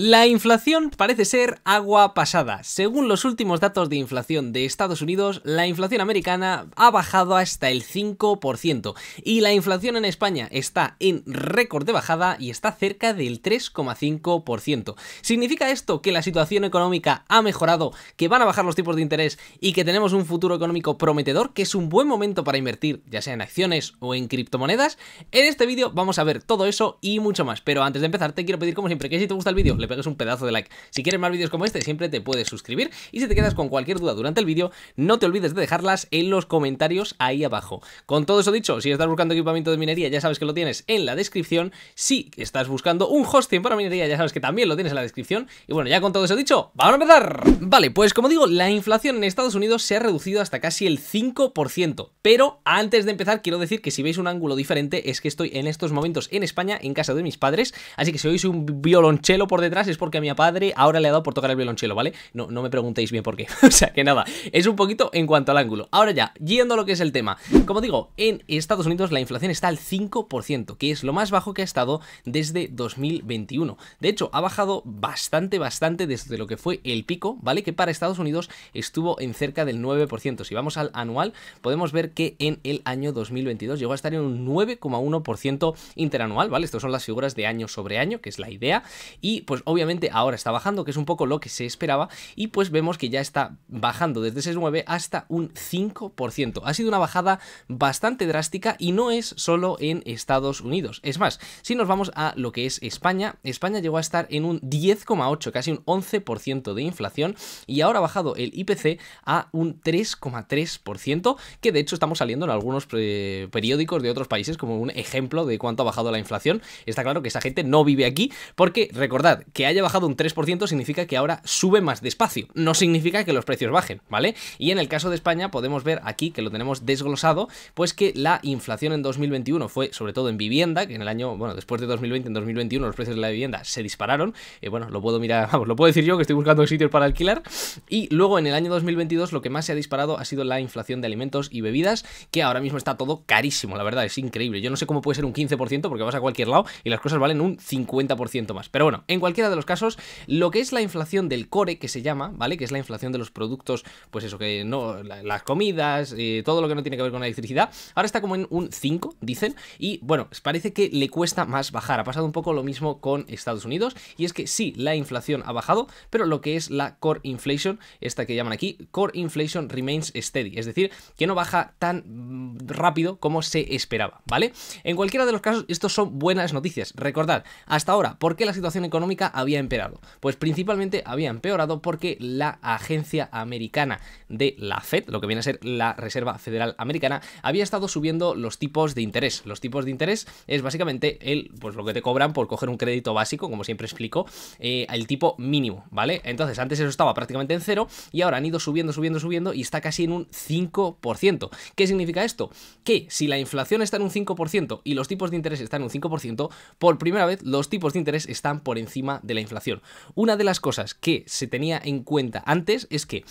La inflación parece ser agua pasada. Según los últimos datos de inflación de Estados Unidos, la inflación americana ha bajado hasta el 5% y la inflación en España está en récord de bajada y está cerca del 3,5%. ¿Significa esto que la situación económica ha mejorado, que van a bajar los tipos de interés y que tenemos un futuro económico prometedor, que es un buen momento para invertir, ya sea en acciones o en criptomonedas? En este vídeo vamos a ver todo eso y mucho más, pero antes de empezar te quiero pedir como siempre que si te gusta el vídeo, un pedazo de like. Si quieres más vídeos como este, siempre te puedes suscribir. Y si te quedas con cualquier duda durante el vídeo, no te olvides de dejarlas en los comentarios ahí abajo. Con todo eso dicho, si estás buscando equipamiento de minería, ya sabes que lo tienes en la descripción. Si estás buscando un hosting para minería, ya sabes que también lo tienes en la descripción. Y bueno, ya con todo eso dicho, ¡vamos a empezar! Vale, pues como digo, la inflación en Estados Unidos se ha reducido hasta casi el 5%. Pero antes de empezar, quiero decir que si veis un ángulo diferente, es que estoy en estos momentos en España, en casa de mis padres. Así que si oís un violonchelo por detrás, es porque a mi padre ahora le ha dado por tocar el violonchelo, ¿vale? No, no me preguntéis bien por qué. o sea, que nada, es un poquito en cuanto al ángulo. Ahora ya, yendo a lo que es el tema. Como digo, en Estados Unidos la inflación está al 5%, que es lo más bajo que ha estado desde 2021. De hecho, ha bajado bastante, bastante desde lo que fue el pico, ¿vale? Que para Estados Unidos estuvo en cerca del 9%. Si vamos al anual, podemos ver que en el año 2022 llegó a estar en un 9,1% interanual, ¿vale? Estas son las figuras de año sobre año, que es la idea. Y pues pues obviamente ahora está bajando, que es un poco lo que se esperaba, y pues vemos que ya está bajando desde ese hasta un 5%. Ha sido una bajada bastante drástica y no es solo en Estados Unidos. Es más, si nos vamos a lo que es España, España llegó a estar en un 10,8, casi un 11% de inflación, y ahora ha bajado el IPC a un 3,3%, que de hecho estamos saliendo en algunos eh, periódicos de otros países como un ejemplo de cuánto ha bajado la inflación. Está claro que esa gente no vive aquí, porque recordad, que haya bajado un 3% significa que ahora sube más despacio, no significa que los precios bajen, ¿vale? Y en el caso de España podemos ver aquí que lo tenemos desglosado, pues que la inflación en 2021 fue sobre todo en vivienda, que en el año, bueno, después de 2020, en 2021 los precios de la vivienda se dispararon, eh, bueno, lo puedo mirar, vamos, lo puedo decir yo que estoy buscando sitios para alquilar, y luego en el año 2022 lo que más se ha disparado ha sido la inflación de alimentos y bebidas, que ahora mismo está todo carísimo, la verdad, es increíble, yo no sé cómo puede ser un 15% porque vas a cualquier lado y las cosas valen un 50% más, pero bueno, en cualquier de los casos, lo que es la inflación del core, que se llama, ¿vale? Que es la inflación de los productos, pues eso que no, las comidas, eh, todo lo que no tiene que ver con la electricidad, ahora está como en un 5, dicen, y bueno, pues parece que le cuesta más bajar. Ha pasado un poco lo mismo con Estados Unidos, y es que sí, la inflación ha bajado, pero lo que es la core inflation, esta que llaman aquí, core inflation remains steady, es decir, que no baja tan mm, rápido como se esperaba, ¿vale? En cualquiera de los casos, estos son buenas noticias. Recordad, hasta ahora, ¿por qué la situación económica había empeorado? Pues principalmente había empeorado porque la agencia americana de la Fed, lo que viene a ser la Reserva Federal Americana, había estado subiendo los tipos de interés. Los tipos de interés es básicamente el, pues lo que te cobran por coger un crédito básico, como siempre explico, eh, el tipo mínimo, ¿vale? Entonces antes eso estaba prácticamente en cero y ahora han ido subiendo, subiendo, subiendo y está casi en un 5%. ¿Qué significa esto? Que si la inflación está en un 5% y los tipos de interés están en un 5%, por primera vez los tipos de interés están por encima de la inflación. Una de las cosas que se tenía en cuenta antes es que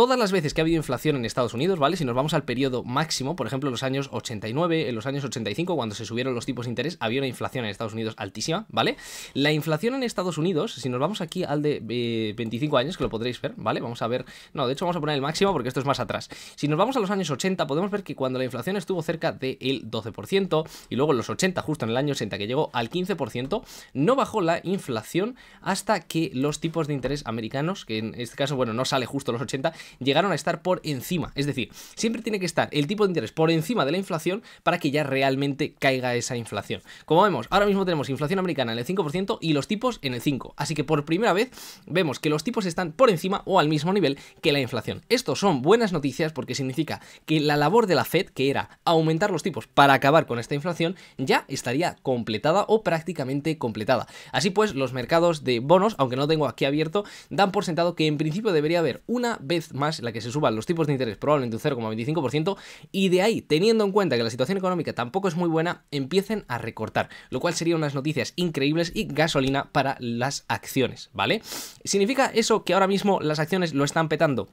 todas las veces que ha habido inflación en Estados Unidos, ¿vale? Si nos vamos al periodo máximo, por ejemplo, en los años 89, en los años 85, cuando se subieron los tipos de interés, había una inflación en Estados Unidos altísima, ¿vale? La inflación en Estados Unidos, si nos vamos aquí al de 25 eh, años, que lo podréis ver, ¿vale? Vamos a ver, no, de hecho vamos a poner el máximo porque esto es más atrás. Si nos vamos a los años 80, podemos ver que cuando la inflación estuvo cerca del 12%, y luego en los 80, justo en el año 80, que llegó al 15%, no bajó la inflación hasta que los tipos de interés americanos, que en este caso, bueno, no sale justo los 80, llegaron a estar por encima. Es decir, siempre tiene que estar el tipo de interés por encima de la inflación para que ya realmente caiga esa inflación. Como vemos, ahora mismo tenemos inflación americana en el 5% y los tipos en el 5%. Así que por primera vez vemos que los tipos están por encima o al mismo nivel que la inflación. Estos son buenas noticias porque significa que la labor de la Fed, que era aumentar los tipos para acabar con esta inflación, ya estaría completada o prácticamente completada. Así pues, los mercados de bonos, aunque no tengo aquí abierto, dan por sentado que en principio debería haber una vez más la que se suban los tipos de interés probablemente un 0,25% y de ahí, teniendo en cuenta que la situación económica tampoco es muy buena, empiecen a recortar, lo cual sería unas noticias increíbles y gasolina para las acciones, ¿vale? ¿Significa eso que ahora mismo las acciones lo están petando?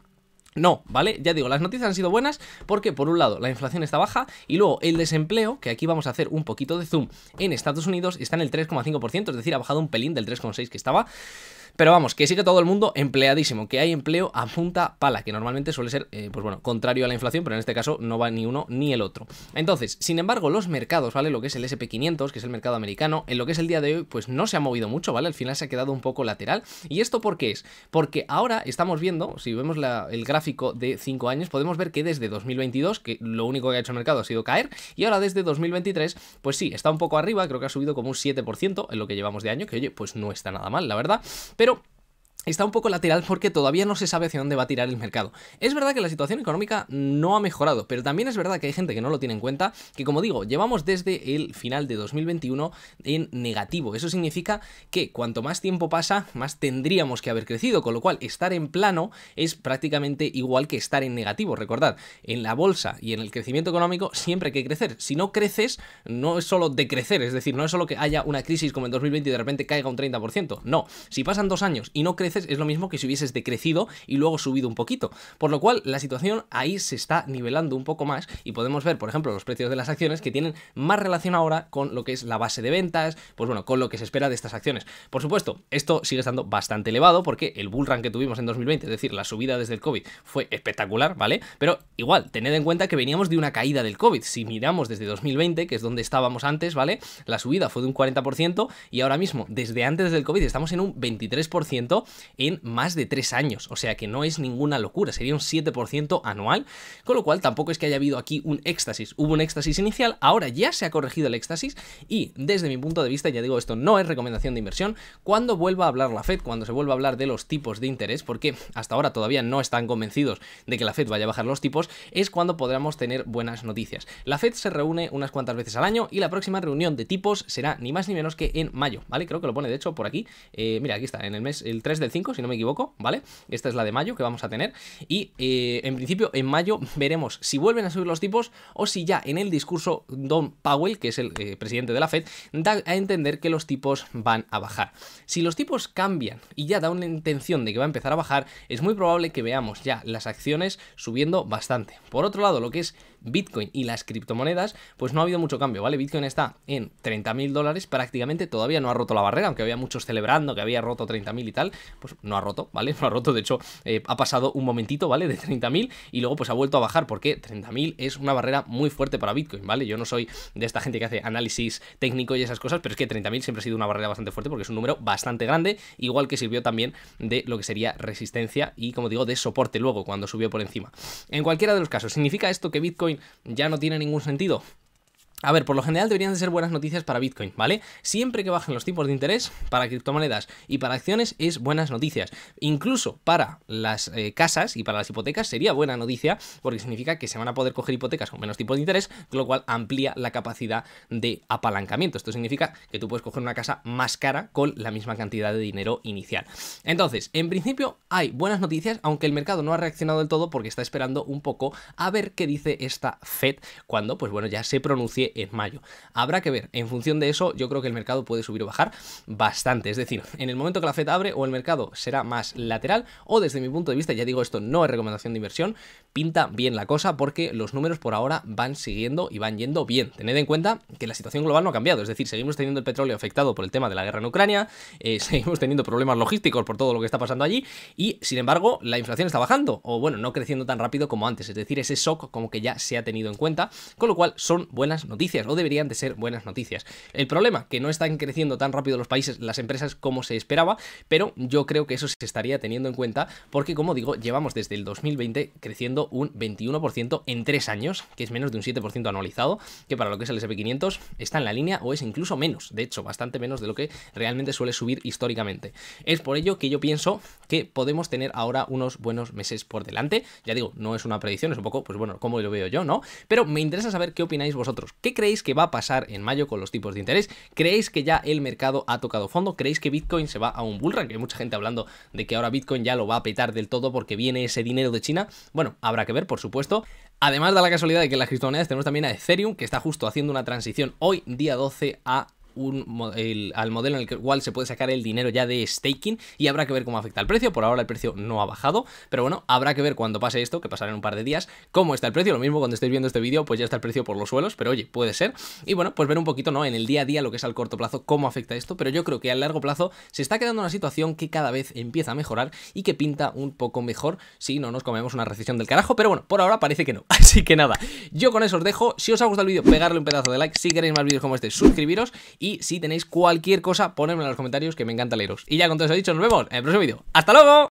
No, ¿vale? Ya digo, las noticias han sido buenas porque, por un lado, la inflación está baja y luego el desempleo, que aquí vamos a hacer un poquito de zoom, en Estados Unidos está en el 3,5%, es decir, ha bajado un pelín del 3,6% que estaba. Pero vamos, que sigue todo el mundo empleadísimo, que hay empleo a punta pala, que normalmente suele ser, eh, pues bueno, contrario a la inflación, pero en este caso no va ni uno ni el otro. Entonces, sin embargo, los mercados, ¿vale? Lo que es el SP500, que es el mercado americano, en lo que es el día de hoy, pues no se ha movido mucho, ¿vale? Al final se ha quedado un poco lateral. ¿Y esto por qué es? Porque ahora estamos viendo, si vemos el gráfico de 5 años, podemos ver que desde 2022, que lo único que ha hecho el mercado ha sido caer, y ahora desde 2023, pues sí, está un poco arriba, creo que ha subido como un 7% en lo que llevamos de año, que oye, pues no está nada mal, la verdad. Pero Later. está un poco lateral porque todavía no se sabe hacia dónde va a tirar el mercado. Es verdad que la situación económica no ha mejorado, pero también es verdad que hay gente que no lo tiene en cuenta, que como digo, llevamos desde el final de 2021 en negativo. Eso significa que cuanto más tiempo pasa, más tendríamos que haber crecido, con lo cual estar en plano es prácticamente igual que estar en negativo. Recordad, en la bolsa y en el crecimiento económico siempre hay que crecer. Si no creces, no es solo decrecer, es decir, no es solo que haya una crisis como en 2020 y de repente caiga un 30%. No, si pasan dos años y no creces, es lo mismo que si hubieses decrecido y luego subido un poquito. Por lo cual, la situación ahí se está nivelando un poco más y podemos ver, por ejemplo, los precios de las acciones que tienen más relación ahora con lo que es la base de ventas, pues bueno, con lo que se espera de estas acciones. Por supuesto, esto sigue estando bastante elevado porque el bull run que tuvimos en 2020, es decir, la subida desde el COVID, fue espectacular, ¿vale? Pero igual, tened en cuenta que veníamos de una caída del COVID. Si miramos desde 2020, que es donde estábamos antes, ¿vale? La subida fue de un 40% y ahora mismo, desde antes del COVID, estamos en un 23% en más de tres años. O sea que no es ninguna locura, sería un 7% anual, con lo cual tampoco es que haya habido aquí un éxtasis. Hubo un éxtasis inicial, ahora ya se ha corregido el éxtasis y desde mi punto de vista, ya digo, esto no es recomendación de inversión. Cuando vuelva a hablar la Fed, cuando se vuelva a hablar de los tipos de interés, porque hasta ahora todavía no están convencidos de que la Fed vaya a bajar los tipos, es cuando podremos tener buenas noticias. La Fed se reúne unas cuantas veces al año y la próxima reunión de tipos será ni más ni menos que en mayo, ¿vale? Creo que lo pone de hecho por aquí. Eh, mira, aquí está, en el mes, el 3 del 5 si no me equivoco, ¿vale? Esta es la de mayo que vamos a tener. Y eh, en principio, en mayo veremos si vuelven a subir los tipos o si ya en el discurso Don Powell, que es el eh, presidente de la Fed, da a entender que los tipos van a bajar. Si los tipos cambian y ya da una intención de que va a empezar a bajar, es muy probable que veamos ya las acciones subiendo bastante. Por otro lado, lo que es Bitcoin y las criptomonedas, pues no ha habido mucho cambio, ¿vale? Bitcoin está en 30.000 dólares, prácticamente todavía no ha roto la barrera, aunque había muchos celebrando que había roto 30.000 y tal, pues no ha roto, ¿vale? No ha roto, de hecho, eh, ha pasado un momentito, ¿vale? De 30.000 y luego pues ha vuelto a bajar, porque 30.000 es una barrera muy fuerte para Bitcoin, ¿vale? Yo no soy de esta gente que hace análisis técnico y esas cosas, pero es que 30.000 siempre ha sido una barrera bastante fuerte porque es un número bastante grande, igual que sirvió también de lo que sería resistencia y, como digo, de soporte luego cuando subió por encima. En cualquiera de los casos, ¿significa esto que Bitcoin ya no tiene ningún sentido. A ver, por lo general deberían de ser buenas noticias para Bitcoin, ¿vale? Siempre que bajen los tipos de interés para criptomonedas y para acciones es buenas noticias. Incluso para las eh, casas y para las hipotecas sería buena noticia porque significa que se van a poder coger hipotecas con menos tipos de interés, lo cual amplía la capacidad de apalancamiento. Esto significa que tú puedes coger una casa más cara con la misma cantidad de dinero inicial. Entonces, en principio hay buenas noticias, aunque el mercado no ha reaccionado del todo porque está esperando un poco a ver qué dice esta Fed cuando, pues bueno, ya se pronuncie en mayo. Habrá que ver, en función de eso yo creo que el mercado puede subir o bajar bastante, es decir, en el momento que la FED abre o el mercado será más lateral o desde mi punto de vista, ya digo esto no es recomendación de inversión, pinta bien la cosa porque los números por ahora van siguiendo y van yendo bien. Tened en cuenta que la situación global no ha cambiado, es decir, seguimos teniendo el petróleo afectado por el tema de la guerra en Ucrania, eh, seguimos teniendo problemas logísticos por todo lo que está pasando allí y sin embargo la inflación está bajando o bueno, no creciendo tan rápido como antes, es decir, ese shock como que ya se ha tenido en cuenta, con lo cual son buenas noticias noticias, o deberían de ser buenas noticias. El problema, que no están creciendo tan rápido los países, las empresas como se esperaba, pero yo creo que eso se estaría teniendo en cuenta porque, como digo, llevamos desde el 2020 creciendo un 21% en tres años, que es menos de un 7% anualizado, que para lo que es el SP500 está en la línea o es incluso menos, de hecho, bastante menos de lo que realmente suele subir históricamente. Es por ello que yo pienso que podemos tener ahora unos buenos meses por delante. Ya digo, no es una predicción, es un poco, pues bueno, como lo veo yo, ¿no? Pero me interesa saber qué opináis vosotros. ¿Qué creéis que va a pasar en mayo con los tipos de interés? ¿Creéis que ya el mercado ha tocado fondo? ¿Creéis que Bitcoin se va a un bullrun? Que hay mucha gente hablando de que ahora Bitcoin ya lo va a petar del todo porque viene ese dinero de China. Bueno, habrá que ver, por supuesto. Además da la casualidad de que en las criptomonedas tenemos también a Ethereum, que está justo haciendo una transición hoy, día 12, a al modelo en el cual se puede sacar el dinero ya de staking y habrá que ver cómo afecta el precio. Por ahora el precio no ha bajado, pero bueno, habrá que ver cuando pase esto, que pasará en un par de días, cómo está el precio. Lo mismo cuando estéis viendo este vídeo, pues ya está el precio por los suelos, pero oye, puede ser. Y bueno, pues ver un poquito, ¿no? En el día a día lo que es al corto plazo, cómo afecta esto, pero yo creo que a largo plazo se está quedando una situación que cada vez empieza a mejorar y que pinta un poco mejor si no nos comemos una recesión del carajo, pero bueno, por ahora parece que no. Así que nada, yo con eso os dejo. Si os ha gustado el vídeo, pegarle un pedazo de like. Si queréis más vídeos como este, suscribiros y y si tenéis cualquier cosa, ponedmelo en los comentarios que me encanta leeros. Y ya con todo eso dicho, nos vemos en el próximo vídeo. ¡Hasta luego!